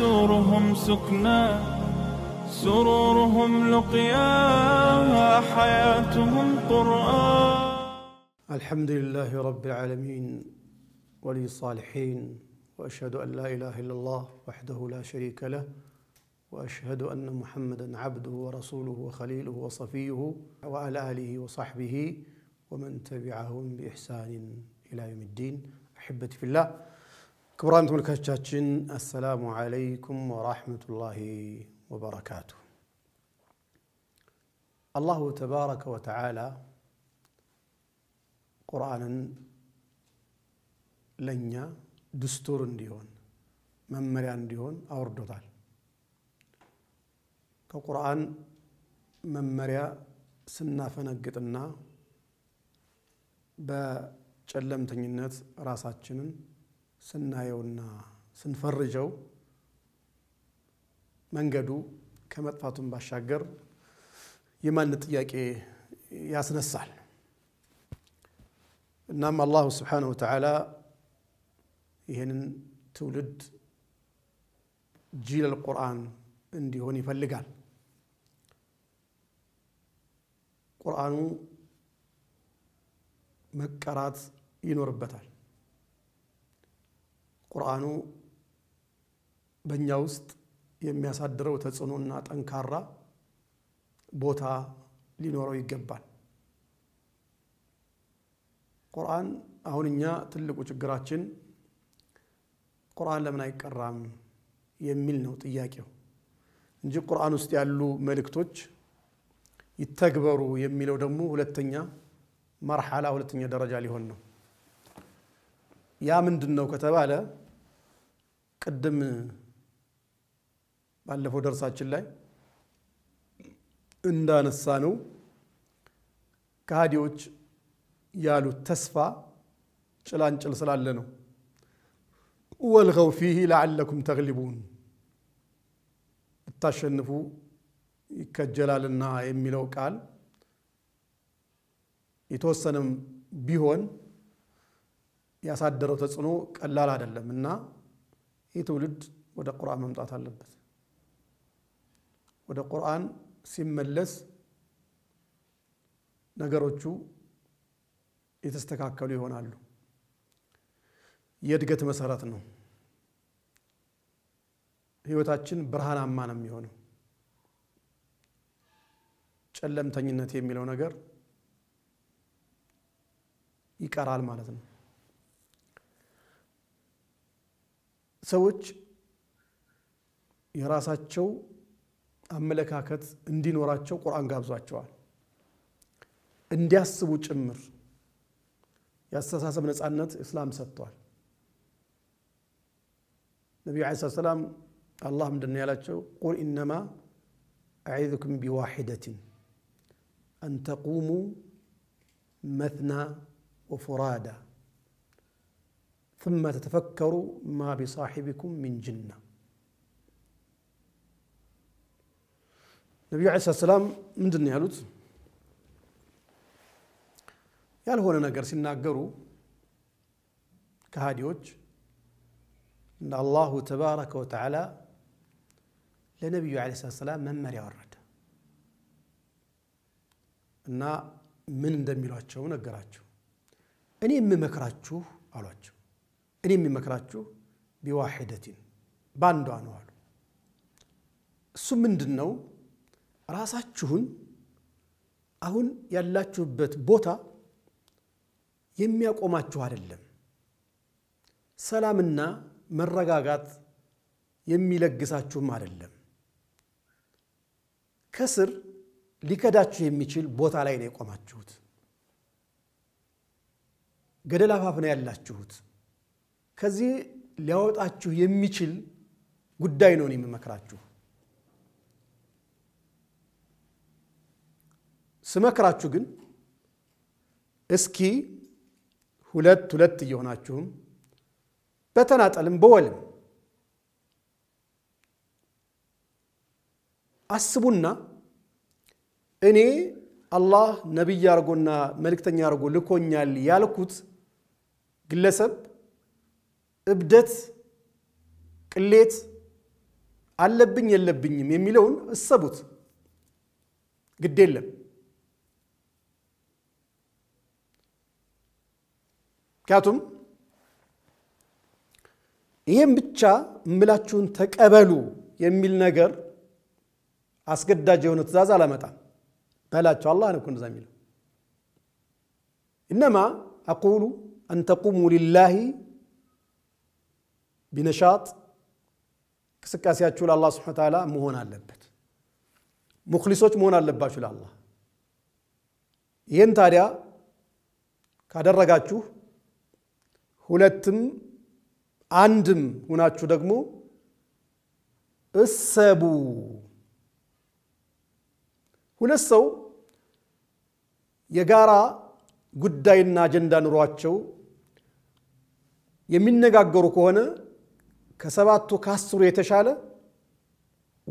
دورهم سكنا سرورهم لقياها حياتهم قرآن الحمد لله رب العالمين ولي الصالحين وأشهد أن لا إله إلا الله وحده لا شريك له واشهد ان محمدا عبده ورسوله وخليله وصفيه وعلى اله وصحبه ومن تبعهم باحسان الى يوم الدين احبتي في الله كبران تملكاتشاتشن السلام عليكم ورحمة الله وبركاته الله تبارك وتعالى قرآن لنيا دستور ديون ممريان ديون أوردو دال كقرآن ممريا سنة فنقتنا با تشلم تنينت راساتشنن سنايونا سنفرجو منجدو كما تفاتم باشاجر يمان نتياكي ياسن السحل نعم الله سبحانه وتعالى يهن تولد جيل القرآن اندي هوني فلقال قرآن مكرات ينور بطل ቁርአኑ በእኛ ውስጥ የሚያሳድረው ተጽዕኖና ጠንካራ ቦታ ሊኖረው ይገባል። ቁርአን አሁን እኛ ትልቁ ችግራችን ቁርአን ለምን አይቀራም የሚል ነው ጥያቄው እንጂ ቁርአን ውስጥ ያሉ መልእክቶች ይተግበሩ የሚለው ደግሞ ሁለተኛ መርሐላ ሁለተኛ ደረጃ ሊሆን ነው። ያ ምንድን ነው ከተባለ ቅድም ባለፈው ደርሳችን ላይ እንዳነሳ ነው ከሃዲዎች ያሉት ተስፋ ጭላንጭል ስላለ ነው። ወልገው ፊህ ለዓለኩም ተግሊቡን ልታሸንፉ ይከጀላልና የሚለው ቃል የተወሰነም ቢሆን ያሳደረው ተጽዕኖ ቀላል አይደለም እና ይህ ትውልድ ወደ ቁርአን መምጣት አለበት። ወደ ቁርአን ሲመለስ ነገሮቹ የተስተካከሉ ይሆናሉ። የእድገት መሰረት ነው። ህይወታችን ብርሃናማ ነው የሚሆነው። ጨለምተኝነት የሚለው ነገር ይቀራል ማለት ነው። ሰዎች የራሳቸው አመለካከት እንዲኖራቸው ቁርአን ጋብዟቸዋል። እንዲያስቡ ጭምር የአስተሳሰብ ነፃነት እስላም ሰጥቷል። ነቢዩ ዐለይሂ ሰላም አላህ ምንድን ነው ያላቸው? ቁል ኢነማ አዒዙኩም ቢዋሒደትን አን ተቁሙ መትና ወፉራዳ ثم تتفكروا ما بصاحبكم من جنة النبي عليه الصلاة والسلام من دنيا لوت قال هو نقر سنقروا كهادي وجه إن الله تبارك وتعالى لنبي عليه الصلاة والسلام من مريع الرد إن من دمي لاتشو أني من مكراتشو ألاتشو እኔ የሚመክራችሁ ቢዋሕደቲን በአንዷ ነው አሉ። እሱ ምንድን ነው? ራሳችሁን አሁን ያላችሁበት ቦታ የሚያቆማችሁ አይደለም። ሰላምና መረጋጋት የሚለግሳችሁም አይደለም። ከስር ሊከዳችሁ የሚችል ቦታ ላይ ነው የቆማችሁት። ገደል አፋፍ ነው ያላችሁት። ከዚህ ሊያወጣችሁ የሚችል ጉዳይ ነው የምመክራችሁ። ስመክራችሁ ግን እስኪ ሁለት ሁለት እየሆናችሁም በተናጠልም በወልም አስቡና እኔ አላህ ነቢይ አድርጎና መልእክተኛ አድርጎ ልኮኛል ያልኩት ግለሰብ እብደት፣ ቅሌት አለብኝ የለብኝም የሚለውን እሰቡት። ግድ የለም ምክንያቱም ይህም ብቻ እምላችሁን ተቀበሉ የሚል ነገር አስገዳጅ የሆነ ትእዛዝ አላመጣም በላቸው። አላህ ነው እንደዛ የሚለው እነማ አቁሉ አንተቁሙ ሊላሂ ቢነሻጥ እንቅስቃሴያችሁ ለአላህ ስብሐ ተዓላ መሆን አለበት። ሙክሊሶች መሆን አለባችሁ ለአላህ። ይህን ታዲያ ካደረጋችሁ ሁለትም አንድም ሁናችሁ ደግሞ እሰቡ። ሁለት ሰው የጋራ ጉዳይና አጀንዳ ኑሯቸው የሚነጋገሩ ከሆነ ከሰባቱ ከአስሩ የተሻለ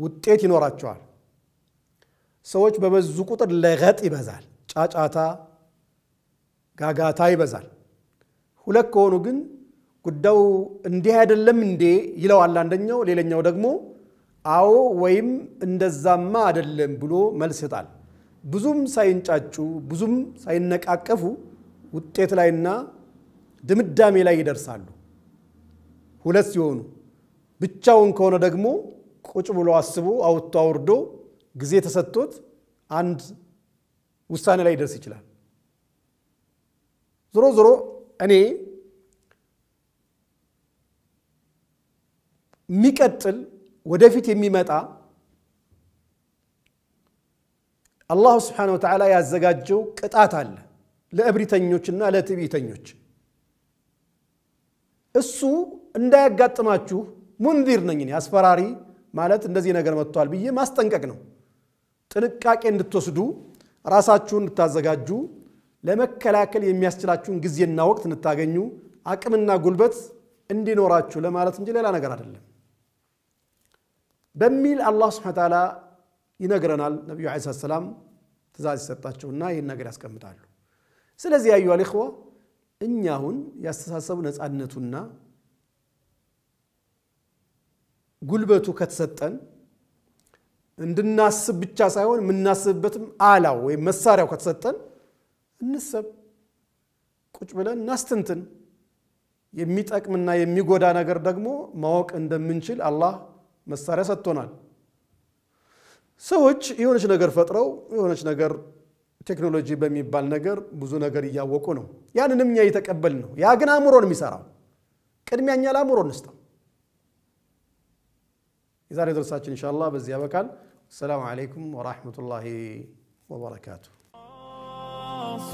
ውጤት ይኖራቸዋል። ሰዎች በበዙ ቁጥር ለገጥ ይበዛል፣ ጫጫታ ጋጋታ ይበዛል። ሁለት ከሆኑ ግን ጉዳዩ እንዲህ አይደለም እንዴ ይለዋል አንደኛው፣ ሌላኛው ደግሞ አዎ ወይም እንደዛማ አይደለም ብሎ መልስ ይጣል። ብዙም ሳይንጫጩ ብዙም ሳይነቃቀፉ ውጤት ላይና ድምዳሜ ላይ ይደርሳሉ ሁለት ሲሆኑ ብቻውን ከሆነ ደግሞ ቁጭ ብሎ አስቦ አውጥቶ አውርዶ ጊዜ ተሰጥቶት አንድ ውሳኔ ላይ ይደርስ ይችላል። ዞሮ ዞሮ እኔ የሚቀጥል ወደፊት የሚመጣ አላሁ ስብሓነ ወተዓላ ያዘጋጀው ቅጣት አለ ለእብሪተኞችና ለትዕቢተኞች። እሱ እንዳያጋጥማችሁ ሙንዚር ነኝ እኔ። አስፈራሪ ማለት እንደዚህ ነገር መጥቷል ብዬ ማስጠንቀቅ ነው። ጥንቃቄ እንድትወስዱ ራሳችሁን እንድታዘጋጁ ለመከላከል የሚያስችላችሁን ጊዜና ወቅት እንድታገኙ አቅምና ጉልበት እንዲኖራችሁ ለማለት እንጂ ሌላ ነገር አይደለም በሚል አላህ ስብሐ ተዓላ ይነግረናል። ነቢዩ ዐለይሂ ሰላም ትእዛዝ ይሰጣቸውና ይህን ነገር ያስቀምጣሉ። ስለዚህ ያዩ አልእኽዋ እኛ አሁን ያስተሳሰቡ ነፃነቱና ጉልበቱ ከተሰጠን እንድናስብ ብቻ ሳይሆን የምናስብበትም አላው ወይም መሳሪያው ከተሰጠን እንሰብ፣ ቁጭ ብለን እናስትንትን። የሚጠቅምና የሚጎዳ ነገር ደግሞ ማወቅ እንደምንችል አላህ መሳሪያ ሰጥቶናል። ሰዎች የሆነች ነገር ፈጥረው የሆነች ነገር ቴክኖሎጂ በሚባል ነገር ብዙ ነገር እያወቁ ነው። ያንንም እኛ እየተቀበል ነው። ያ ግን አእምሮን የሚሰራው ቅድሚያ እኛ ለአእምሮ እንስጠው። የዛሬ ደርሳችን ኢንሻአላህ በዚህ ያበቃል። السلام عليكم ورحمة الله وبركاته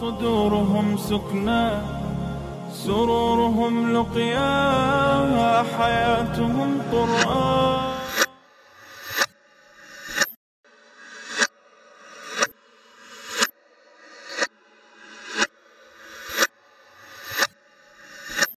صدورهم سكنى سرورهم لقيا حياتهم قرآن